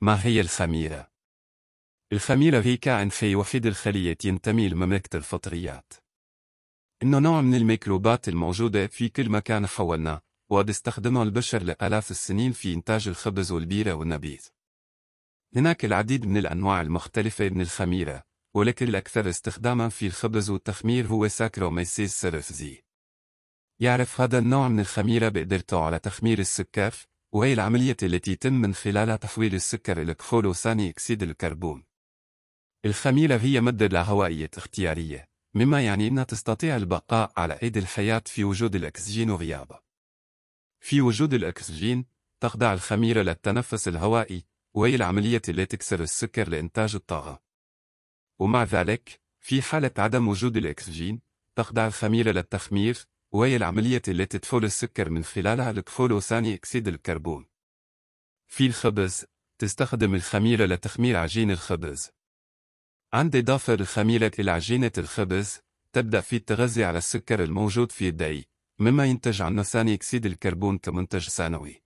ما هي الخميرة؟ الخميرة هي كائن في وحيد الخلية ينتمي لمملكة الفطريات إنه نوع من الميكروبات الموجودة في كل مكان حولنا وقد استخدمه البشر لآلاف السنين في إنتاج الخبز والبيرة والنبيذ هناك العديد من الأنواع المختلفة من الخميرة ولكن الأكثر استخداما في الخبز والتخمير هو ساكروميسيس سيرفزي. يعرف هذا النوع من الخميرة بقدرته على تخمير السكر وهي العملية التي يتم من خلالها تحويل السكر إلى كحول وثاني أكسيد الكربون. الخميرة هي مادة لاهوائية اختيارية، مما يعني أنها تستطيع البقاء على أيدي الحياة في وجود الأكسجين وغيابه. في وجود الأكسجين، تخضع الخميرة للتنفس الهوائي، وهي العملية التي تكسر السكر لإنتاج الطاقة. ومع ذلك، في حالة عدم وجود الأكسجين، تخضع الخميرة للتخمير، وهي العملية التي تفول السكر من خلالها الكفول ثاني أكسيد الكربون. في الخبز، تستخدم الخميرة لتخمير عجين الخبز. عند إضافة الخميرة إلى عجينة الخبز، تبدأ في التغذي على السكر الموجود في الدقيق، مما ينتج عنه ثاني أكسيد الكربون كمنتج ثانوي.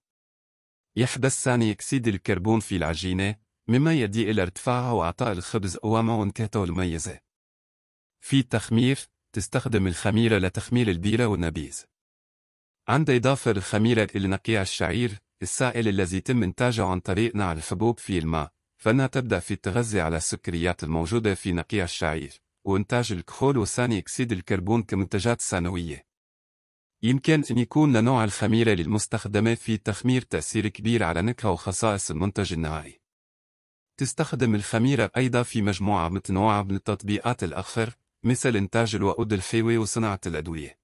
يحدث ثاني أكسيد الكربون في العجينة، مما يؤدي إلى ارتفاعها وإعطاء الخبز قوامه ونكهته المميزة. في التخمير، تستخدم الخميرة لتخمير البيرة والنبيذ. عند إضافة الخميرة إلى نقيع الشعير، السائل الذي يتم إنتاجه عن طريق نعل الحبوب في الماء، فإنها تبدأ في التغذي على السكريات الموجودة في نقيع الشعير، وإنتاج الكحول وثاني أكسيد الكربون كمنتجات ثانوية. يمكن أن يكون لنوع الخميرة المستخدمة في تخمير تأثير كبير على نكهة وخصائص المنتج النهائي. تستخدم الخميرة أيضا في مجموعة متنوعة من التطبيقات الأخر مثل إنتاج الوقود الفيوي وصناعة الأدوية.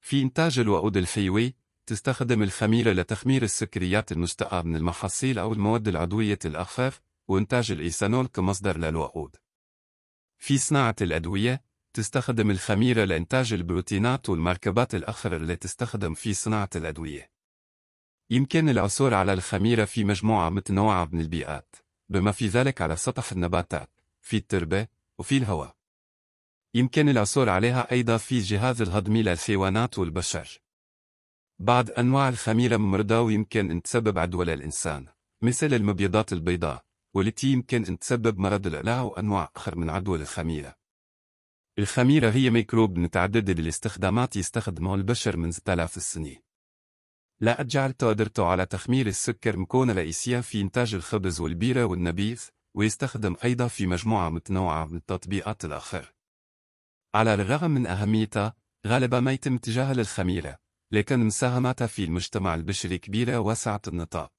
في إنتاج الوقود الفيوي، تستخدم الخميرة لتخمير السكريات المشتقة من المحاصيل أو المواد العضوية الأخفاف، وإنتاج الإيثانول كمصدر للوقود. في صناعة الأدوية، تستخدم الخميرة لإنتاج البروتينات والمركبات الأخرى اللي تستخدم في صناعة الأدوية. يمكن العثور على الخميرة في مجموعة متنوعة من البيئات، بما في ذلك على سطح النباتات، في التربة، وفي الهواء. يمكن العثور عليها أيضا في جهاز الهضمي للحيوانات والبشر. بعض أنواع الخميرة ممرضة ويمكن أن تسبب عدوى للإنسان، مثل المبيضات البيضاء، والتي يمكن أن تسبب مرض القلاع وأنواع آخر من عدوى الخميرة. الخميرة هي ميكروب متعدد الاستخدامات يستخدمه البشر منذ آلاف السنين. لا أجعل قدرته على تخمير السكر مكونة رئيسية في إنتاج الخبز والبيرة والنبيذ، ويستخدم أيضا في مجموعة متنوعة من التطبيقات الآخر. على الرغم من أهميتها غالبا ما يتم تجاهل الخميرة لكن مساهمتها في المجتمع البشري كبيرة واسعة النطاق